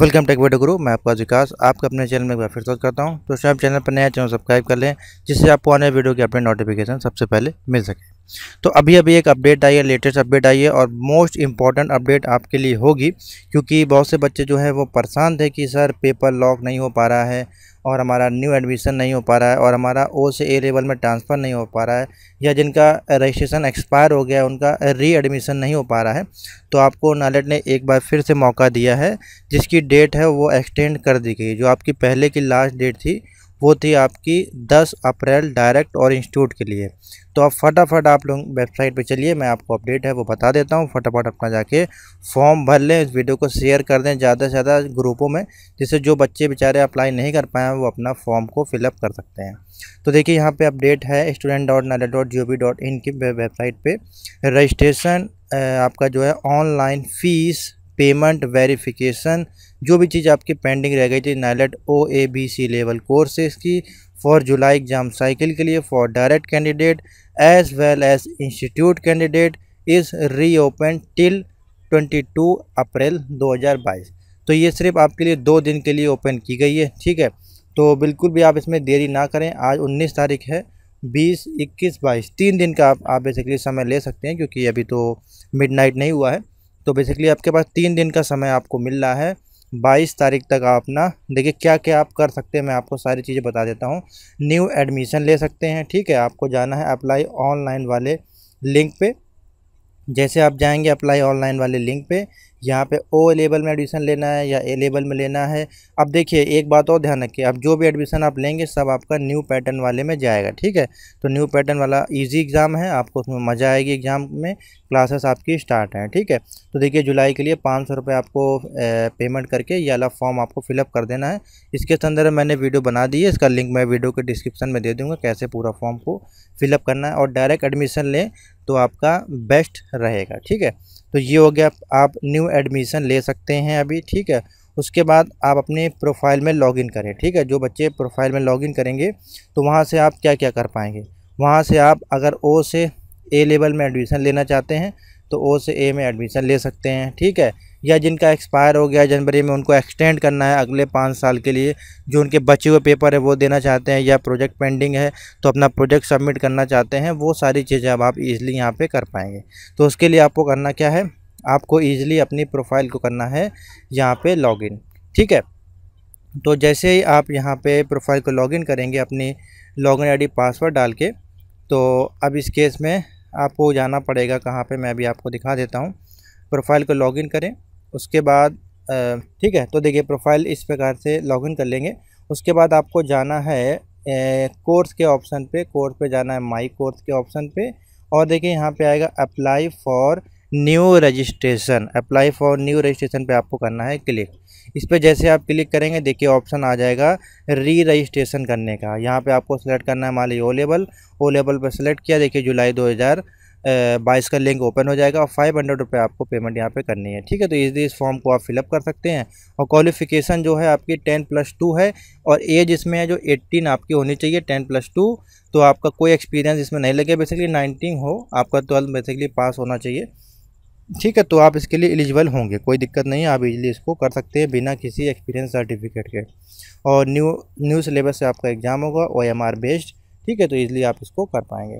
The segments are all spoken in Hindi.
वेलकम टेक वेड गुरु मैं आपका विकास आपका अपने चैनल में एक बार फिर स्वागत करता हूं तो आप चैनल पर नया चैनल तो सब्सक्राइब कर लें जिससे आपको आने वीडियो की अपने नोटिफिकेशन सबसे पहले मिल सके तो अभी अभी एक अपडेट आई है लेटेस्ट अपडेट आई है और मोस्ट इम्पॉर्टेंट अपडेट आपके लिए होगी क्योंकि बहुत से बच्चे जो है वो परेशान थे कि सर पेपर लॉक नहीं हो पा रहा है और हमारा न्यू एडमिशन नहीं हो पा रहा है और हमारा ओ से ए लेवल में ट्रांसफ़र नहीं हो पा रहा है या जिनका रजिस्ट्रेशन एक्सपायर हो गया है उनका री एडमिशन नहीं हो पा रहा है तो आपको नालेट ने एक बार फिर से मौका दिया है जिसकी डेट है वो एक्सटेंड कर दी गई जो आपकी पहले की लास्ट डेट थी वो थी आपकी 10 अप्रैल डायरेक्ट और इंस्टीट्यूट के लिए तो आप फटाफट आप लोग वेबसाइट पे चलिए मैं आपको अपडेट है वो बता देता हूँ फटाफट अपना जाके फॉर्म भर लें इस वीडियो को शेयर कर दें ज़्यादा से ज़्यादा ग्रुपों में जिससे जो बच्चे बेचारे अप्लाई नहीं कर पाए हैं वो अपना फॉर्म को फिलअप कर सकते हैं तो देखिए यहाँ पर अपडेट है student dot dot G O dot in की वेबसाइट पर रजिस्ट्रेशन आपका जो है ऑनलाइन फ़ीस पेमेंट वेरीफिकेशन जो भी चीज़ आपकी पेंडिंग रह गई थी NIELIT O A B C level courses की फॉर जुलाई एग्ज़ाम साइकिल के लिए for direct candidate as well as institute candidate is reopen till 22 April 2022 तो ये सिर्फ आपके लिए दो दिन के लिए ओपन की गई है ठीक है तो बिल्कुल भी आप इसमें देरी ना करें आज 19 तारीख है 20, 21, 22 तीन दिन का आप आप बेसिकली समय ले सकते हैं क्योंकि अभी तो मिडनाइट नहीं हुआ है तो बेसिकली आपके पास तीन दिन का समय आपको मिल रहा है बाईस तारीख तक आप ना देखिए क्या क्या आप कर सकते हैं मैं आपको सारी चीज़ें बता देता हूँ न्यू एडमिशन ले सकते हैं ठीक है आपको जाना है अप्लाई ऑनलाइन वाले लिंक पे जैसे आप जाएंगे अप्लाई ऑनलाइन वाले लिंक पे यहाँ पे ओ लेवल में एडमिशन लेना है या ए लेवल में लेना है अब देखिए एक बात और ध्यान रखिए अब जो भी एडमिशन आप लेंगे सब आपका न्यू पैटर्न वाले में जाएगा ठीक है तो न्यू पैटर्न वाला ईजी एग्ज़ाम है आपको उसमें मज़ा आएगी एग्ज़ाम में क्लासेस आपकी स्टार्ट हैं ठीक है तो देखिए जुलाई के लिए पाँच सौ आपको पेमेंट करके ये वाला फॉर्म आपको फिलअप कर देना है इसके संदर्भ मैंने वीडियो बना दी है इसका लिंक मैं वीडियो के डिस्क्रिप्शन में दे दूँगा कैसे पूरा फॉर्म को फिलअप करना है और डायरेक्ट एडमिशन लें तो आपका बेस्ट रहेगा ठीक है तो ये हो गया आप न्यू एडमिशन ले सकते हैं अभी ठीक है उसके बाद आप अपने प्रोफाइल में लॉगिन करें ठीक है जो बच्चे प्रोफाइल में लॉगिन करेंगे तो वहाँ से आप क्या क्या कर पाएंगे वहाँ से आप अगर ओ से ए लेवल में एडमिशन लेना चाहते हैं तो ओ से ए में एडमिशन ले सकते हैं ठीक है या जिनका एक्सपायर हो गया जनवरी में उनको एक्सटेंड करना है अगले पाँच साल के लिए जो उनके बचे हुए पेपर है वो देना चाहते हैं या प्रोजेक्ट पेंडिंग है तो अपना प्रोजेक्ट सबमिट करना चाहते हैं वो सारी चीज़ें अब आप ईज़िली यहाँ पर कर पाएंगे तो उसके लिए आपको करना क्या है आपको ईज़िली अपनी प्रोफाइल को करना है यहाँ पर लॉगिन ठीक है तो जैसे ही आप यहाँ पे प्रोफाइल को लॉगिन करेंगे अपनी लॉगिन आईडी पासवर्ड डाल के तो अब इस केस में आपको जाना पड़ेगा कहाँ पे मैं अभी आपको दिखा देता हूँ प्रोफाइल को लॉगिन करें उसके बाद ठीक है तो देखिए प्रोफाइल इस प्रकार से लॉगिन कर लेंगे उसके बाद आपको जाना है कोर्स के ऑप्शन पे कोर्स पे जाना है माई कोर्स के ऑप्शन पे और देखिए यहाँ पे आएगा apply for new registration apply for new registration पे आपको करना है क्लिक इस पर जैसे आप क्लिक करेंगे देखिए ऑप्शन आ जाएगा री रजिस्ट्रेशन करने का यहाँ पे आपको सेलेक्ट करना है माली ओ लेबल ओ लेबल पर सेलेक्ट किया देखिए जुलाई 2000 बाइस का लिंक ओपन हो जाएगा और फाइव हंड्रेड रुपये आपको पेमेंट यहाँ पे करनी है ठीक है तो इजली इस फॉर्म को आप फिलअप कर सकते हैं और क्वालिफिकेशन जो है आपकी टेन प्लस टू है और एज इसमें है जो एट्टीन आपकी होनी चाहिए टेन प्लस टू तो आपका कोई एक्सपीरियंस इसमें नहीं लगे बेसिकली नाइनटीन हो आपका ट्वेल्थ बेसिकली पास होना चाहिए ठीक है तो आप इसके लिए एलिजिबल होंगे कोई दिक्कत नहीं आप इज़ली इसको कर सकते हैं बिना किसी एक्सपीरियंस सर्टिफिकेट के और न्यू न्यू सिलेबस से आपका एग्ज़ाम होगा ओ एम आर बेस्ड ठीक है तो इजीली आप इसको कर पाएंगे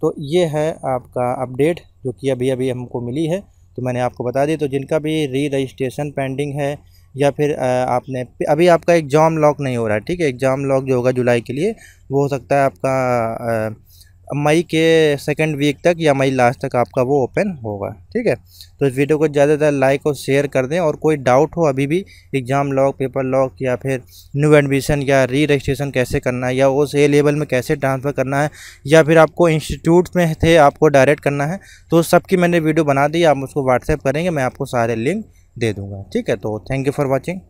तो ये है आपका अपडेट जो कि अभी अभी हमको मिली है तो मैंने आपको बता दी तो जिनका भी री रजिस्ट्रेशन पेंडिंग है या फिर आपने अभी आपका एग्ज़ाम लॉक नहीं हो रहा है ठीक है एग्ज़ाम लॉक जो होगा जुलाई के लिए वो हो सकता है आपका मई के सेकंड वीक तक या मई लास्ट तक आपका वो ओपन होगा ठीक है तो इस वीडियो को ज़्यादातर लाइक और शेयर कर दें और कोई डाउट हो अभी भी एग्ज़ाम लॉक पेपर लॉक या फिर न्यू एडमिशन या री रजिस्ट्रेशन कैसे करना है या उस ए लेवल में कैसे ट्रांसफ़र करना है या फिर आपको इंस्टीट्यूट में थे आपको डायरेक्ट करना है तो सबकी मैंने वीडियो बना दी आप उसको व्हाट्सएप करेंगे मैं आपको सारे लिंक दे दूँगा ठीक है तो थैंक यू फॉर वॉचिंग